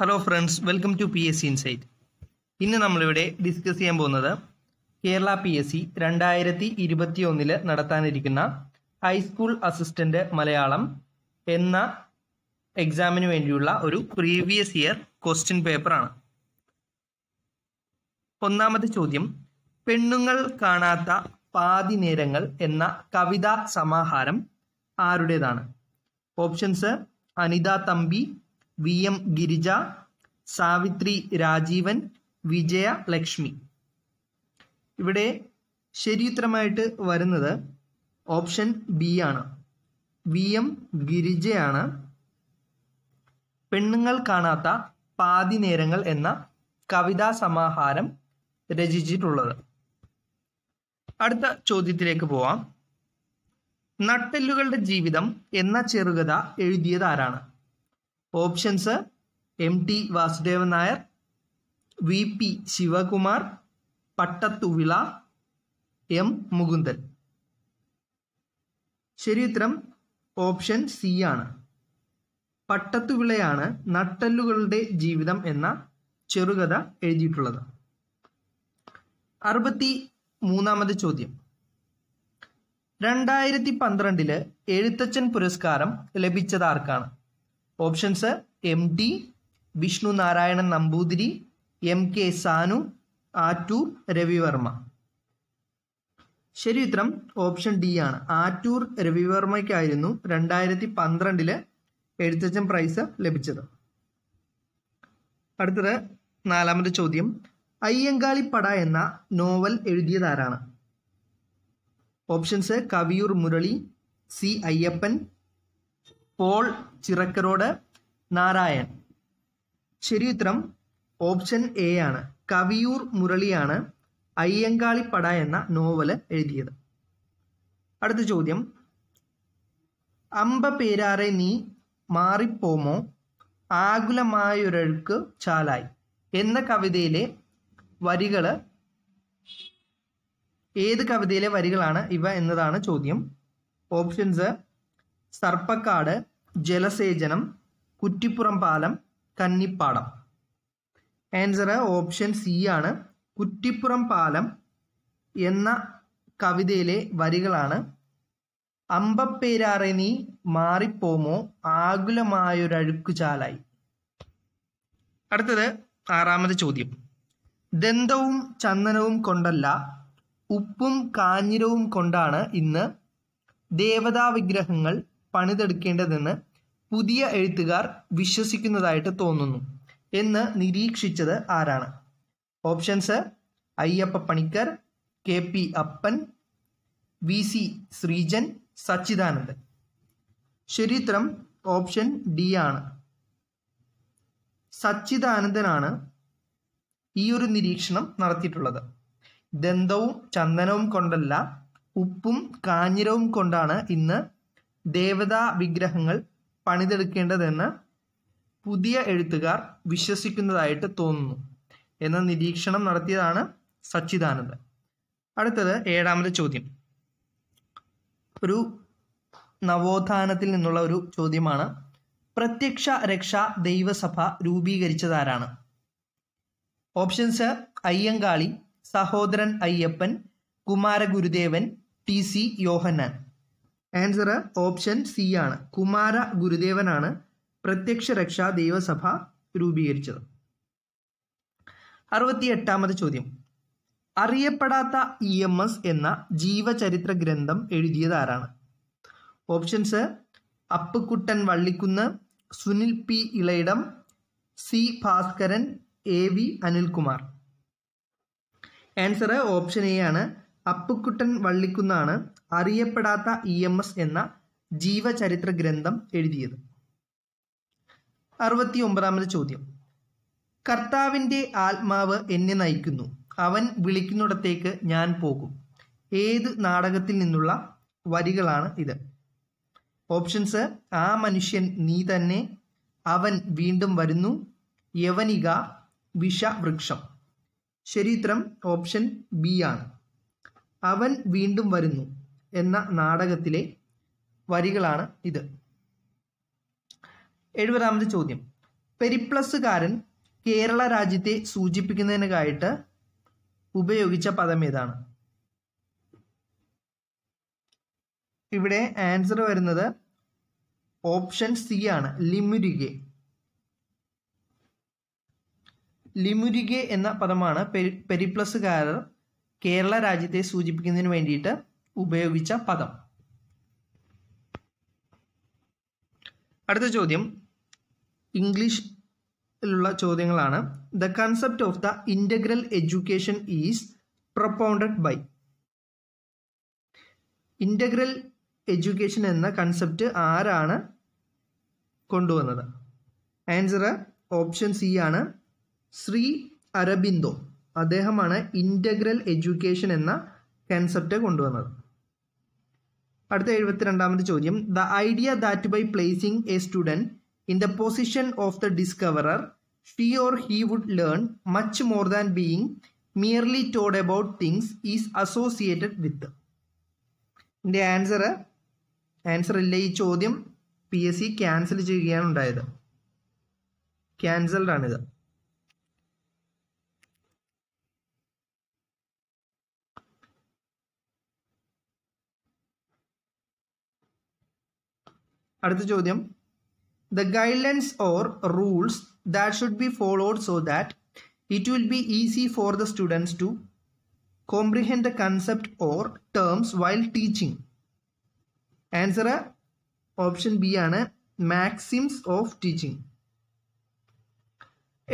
hello friends welcome to P S C insight ഇന്ന് നമ്മളിവിടെ discuss ചെയ്യാൻ പോകുന്നത് കേരള പി എസ് സി രണ്ടായിരത്തി ഇരുപത്തി ഒന്നില് നടത്താനിരിക്കുന്ന ഹൈസ്കൂൾ അസിസ്റ്റന്റ് മലയാളം എന്ന എക്സാമിന് വേണ്ടിയുള്ള ഒരു പ്രീവിയസ് ഇയർ ക്വസ്റ്റ്യൻ പേപ്പറാണ് ഒന്നാമത്തെ ചോദ്യം പെണ്ണുങ്ങൾ കാണാത്ത പാതി നേരങ്ങൾ എന്ന കവിതാ സമാഹാരം ആരുടേതാണ് options Anitha Thampi V M Girija Savithri Rajeevan Vijaya Lakshmi ഇവിടെ ശരിയുത്തരമായിട്ട് വരുന്നത് ഓപ്ഷൻ ബി ആണ് വി എം ഗിരിജയാണ് പെണ്ണുങ്ങൾ കാണാത്ത പാതി നേരങ്ങൾ എന്ന കവിതാ സമാഹാരം രചിച്ചിട്ടുള്ളത് അടുത്ത ചോദ്യത്തിലേക്ക് പോവാം നട്ടെല്ലുകളുടെ ജീവിതം എന്ന ചെറുകഥ എഴുതിയത് ആരാണ് options M T Vasudevan Nair V P Sivakumar Pattathuvila M Mukundan ശരി ഉത്തരം ഓപ്ഷൻ സി ആണ് പട്ടത്തുവിളയാണ് നട്ടല്ലുകളുടെ ജീവിതം എന്ന ചെറുകഥ എഴുതിയിട്ടുള്ളത് അറുപത്തി മൂന്നാമത് ചോദ്യം രണ്ടായിരത്തി പന്ത്രണ്ടില് എഴുത്തച്ഛൻ പുരസ്കാരം ലഭിച്ചതാർക്കാണ് options M T Vishnu Narayanan Namboothiri M K Sanu Attoor Ravivarma ശരി ഉത്തരം ഓപ്ഷൻ ഡി ആണ് ആറ്റൂർ രവിവർമ്മയ്ക്കായിരുന്നു രണ്ടായിരത്തി പന്ത്രണ്ടില് എഴുത്തച്ഛൻ പ്രൈസ് ലഭിച്ചത് അടുത്തത് നാലാമത്തെ ചോദ്യം അയ്യങ്കാളിപ്പട എന്ന നോവൽ എഴുതിയതാരാണ് ഓപ്ഷൻസ് കവിയൂർ മുരളി സി അയ്യപ്പൻ പോൾ ചിറക്കരോട് നാരായൺ ശരിയുത്തരം ഓപ്ഷൻ എ ആണ് കവിയൂർ മുരളിയാണ് അയ്യങ്കാളിപ്പട എന്ന നോവൽ എഴുതിയത് അടുത്ത ചോദ്യം അമ്പ പേരാറെ നീ മാറിപ്പോമോ ആകുലമായൊരഴുക്ക് ചാലായി എന്ന കവിതയിലെ വരികൾ ഏത് കവിതയിലെ വരികളാണ് ഇവ എന്നതാണ് ചോദ്യം ഓപ്ഷൻസ് സർപ്പക്കാട് ജലസേചനം കുറ്റിപ്പുറം പാലം കന്നിപ്പാടം ആൻസർ ഓപ്ഷൻ സി ആണ് കുറ്റിപ്പുറം പാലം എന്ന കവിതയിലെ വരികളാണ് അമ്പപ്പേരാറിനി മാറിപ്പോമോ ചാലായി അടുത്തത് ആറാമത് ചോദ്യം ദന്തവും ചന്ദനവും കൊണ്ടല്ല ഉപ്പും കാഞ്ഞിരവും കൊണ്ടാണ് ഇന്ന് ദേവതാ വിഗ്രഹങ്ങൾ പണിതെടുക്കേണ്ടതെന്ന് പുതിയ എഴുത്തുകാർ വിശ്വസിക്കുന്നതായിട്ട് തോന്നുന്നു എന്ന് നിരീക്ഷിച്ചത് ആരാണ് options Ayyappa Panicker K P Appan V C Sreejan Sachidanandan ശരിത്രം ഓപ്ഷൻ ഡി ആണ് സച്ചിദാനന്ദനാണ് ഈ ഒരു നിരീക്ഷണം നടത്തിയിട്ടുള്ളത് ദന്തവും ചന്ദനവും കൊണ്ടല്ല ഉപ്പും കാഞ്ഞിരവും കൊണ്ടാണ് ഇന്ന് ദേവതാ വിഗ്രഹങ്ങൾ പണിതെടുക്കേണ്ടതെന്ന് പുതിയ എഴുത്തുകാർ വിശ്വസിക്കുന്നതായിട്ട് തോന്നുന്നു എന്ന നിരീക്ഷണം നടത്തിയതാണ് സച്ചിദാനന്ദൻ അടുത്തത് ഏഴാമത്തെ ചോദ്യം ഒരു നവോത്ഥാനത്തിൽ നിന്നുള്ള ഒരു ചോദ്യമാണ് പ്രത്യക്ഷ രക്ഷാ ദൈവസഭ രൂപീകരിച്ചതാരാണ് options Ayyankali Sahodaran Ayyappan Kumaragurudevan T C Yohannan answer option C ആണ് കുമാര ഗുരുദേവനാണ് പ്രത്യക്ഷ രക്ഷാ ദൈവസഭ രൂപീകരിച്ചത് അറുപത്തി എട്ടാമത് ചോദ്യം അറിയപ്പെടാത്ത ഇ എം എസ് എന്ന ജീവചരിത്ര ഗ്രന്ഥം എഴുതിയത് ആരാണ് options Appukuttan Vallikkunnu Sunil P Ilayidam C Bhaskaran A V Anilkumar answer option A ആണ് അപ്പുക്കുട്ടൻ വള്ളിക്കുന്നാണ് അറിയപ്പെടാത്ത ഇ എം എസ് എന്ന ജീവചരിത്ര ഗ്രന്ഥം എഴുതിയത് അറുപത്തി ഒമ്പതാമത് ചോദ്യം കർത്താവിൻ്റെ ആത്മാവ് എന്നെ നയിക്കുന്നു അവൻ വിളിക്കുന്നിടത്തേക്ക് ഞാൻ പോകും ഏത് നാടകത്തിൽ നിന്നുള്ള വരികളാണ് ഇത് ഓപ്ഷൻസ് ആ മനുഷ്യൻ നീ തന്നെ അവൻ വീണ്ടും വരുന്നു യവനിക വിഷവൃക്ഷം ശരിത്രം ഓപ്ഷൻ ബി ആണ് അവൻ വീണ്ടും വരുന്നു എന്ന നാടകത്തിലെ വരികളാണ് ഇത് എഴുപതാമത് ചോദ്യം പെരിപ്ലസുകാരൻ കേരള രാജ്യത്തെ സൂചിപ്പിക്കുന്നതിനായിട്ട് ഉപയോഗിച്ച പദം ഏതാണ് ഇവിടെ ആൻസർ വരുന്നത് ഓപ്ഷൻ സി ആണ് ലിമുരിഗെ ലിമുരിഗെ എന്ന പദമാണ് പെരി പെരിപ്ലസുകാരർ കേരള രാജ്യത്തെ സൂചിപ്പിക്കുന്നതിന് വേണ്ടിയിട്ട് ഉപയോഗിച്ച പദം അടുത്ത ചോദ്യം ഇംഗ്ലീഷിലുള്ള ചോദ്യങ്ങളാണ് the concept of the integral education is propounded by integral education എന്ന കൺസെപ്റ്റ് ആരാണ് കൊണ്ടുവന്നത് ആൻസർ ഓപ്ഷൻ സി ആണ് ശ്രീ അരബിന്ദോ അദ്ദേഹമാണ് ഇൻ്റഗ്രൽ എഡ്യൂക്കേഷൻ എന്ന കൺസെപ്റ്റ് കൊണ്ടുവന്നത് അടുത്ത എഴുപത്തിരണ്ടാമത് ചോദ്യം the idea that by placing a student in the position of the discoverer she or he would learn much more than being merely ടോഡ് about things is associated with എൻ്റെ answer answer ഇല്ല ഈ ചോദ്യം P S C cancel ചെയ്യുകയാണ് ഉണ്ടായത് ആണിത് അടുത്ത ചോദ്യം the guidelines or rules that should be followed so that it will be easy for the students to comprehend the concept or terms while teaching answer option B ആണ് maxims of teaching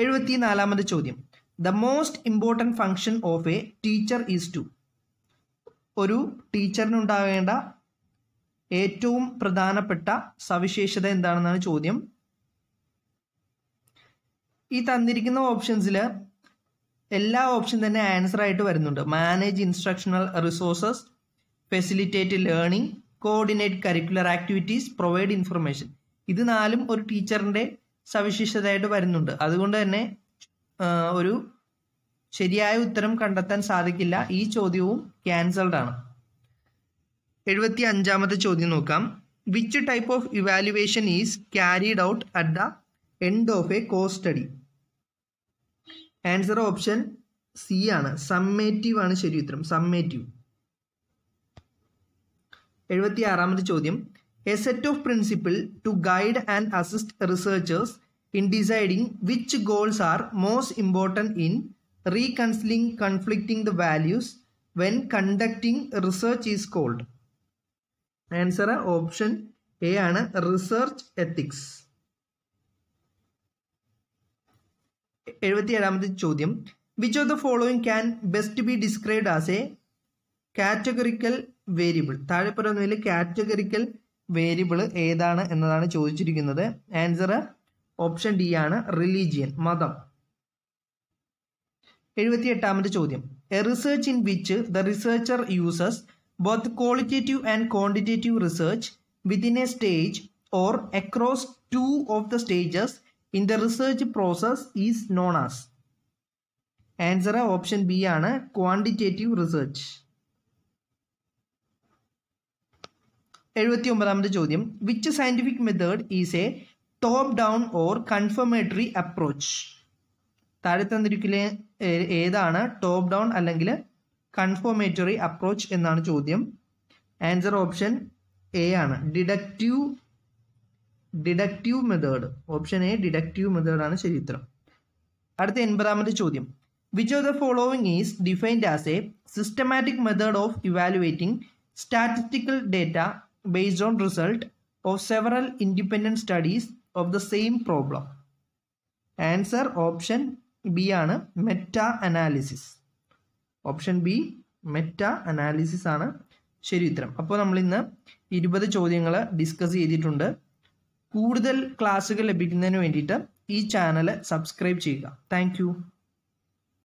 എഴുപത്തി നാലാമത് ചോദ്യം the most important function of a teacher is to ഒരു ടീച്ചറിനുണ്ടാകേണ്ട ഏറ്റവും പ്രധാനപ്പെട്ട സവിശേഷത എന്താണെന്നാണ് ചോദ്യം ഈ തന്നിരിക്കുന്ന ഓപ്ഷൻസിൽ എല്ലാ ഓപ്ഷൻ തന്നെ ആൻസർ ആയിട്ട് വരുന്നുണ്ട് manage instructional resources facilitate learning coordinate curricular activities provide information ഇത് നാലും ഒരു ടീച്ചറിൻ്റെ സവിശേഷതയായിട്ട് വരുന്നുണ്ട് അതുകൊണ്ട് തന്നെ ഒരു ശരിയായ ഉത്തരം കണ്ടെത്താൻ സാധിക്കില്ല ഈ ചോദ്യവും ക്യാൻസൽഡ് ആണ് എഴുപത്തി അഞ്ചാമത്തെ ചോദ്യം നോക്കാം which type of evaluation is carried out at the end of a കോ സ്റ്റഡി ആൻസർ ഓപ്ഷൻ സി ആണ് സമ്മേറ്റീവ് ആണ് ശരി ഉത്തരം സമ്മേറ്റീവ് എഴുപത്തി ആറാമത്തെ ചോദ്യം a set of principle to guide and assist researchers in deciding which goals are most important in reconciling conflicting the values when conducting research is called answer option A ആണ് research ethics എഴുപത്തിയേഴാമത്തെ ചോദ്യം which of the following can best B described as a categorical variable താഴെ പറയുന്നതിൽ categorical variable ഏതാണ് എന്നതാണ് ചോദിച്ചിരിക്കുന്നത് answer option D ആണ് religion മതം എഴുപത്തി എട്ടാമത്തെ ചോദ്യം a research in which the researcher uses both qualitative and quantitative research within a stage or across two of the stages in the research process is known as answer option b ana quantitative research 79th chodyam which scientific method is a top down or confirmatory approach താഴെ തന്നിരിക്കുന്ന ഏതാണ് top down അല്ലെങ്കിൽ confirmatory approach എന്നാണ് ചോദ്യം answer option A ആണ് deductive deductive method option A deductive മെത്തേഡാണ് ആണ് ഉത്തരം അടുത്ത എൺപതാമത്തെ ചോദ്യം which of the following is defined as a systematic method of evaluating statistical data based on result of several independent studies of the same problem answer option B ആണ് meta analysis option B meta analysis ആണ് ശരി ഉത്തരം അപ്പോൾ നമ്മൾ ഇന്ന് ഇരുപത് ചോദ്യങ്ങൾ discuss ചെയ്തിട്ടുണ്ട് കൂടുതൽ ക്ലാസ്സുകൾ ലഭിക്കുന്നതിന് വേണ്ടിയിട്ട് ഈ ചാനൽ സബ്സ്ക്രൈബ് ചെയ്യുക താങ്ക്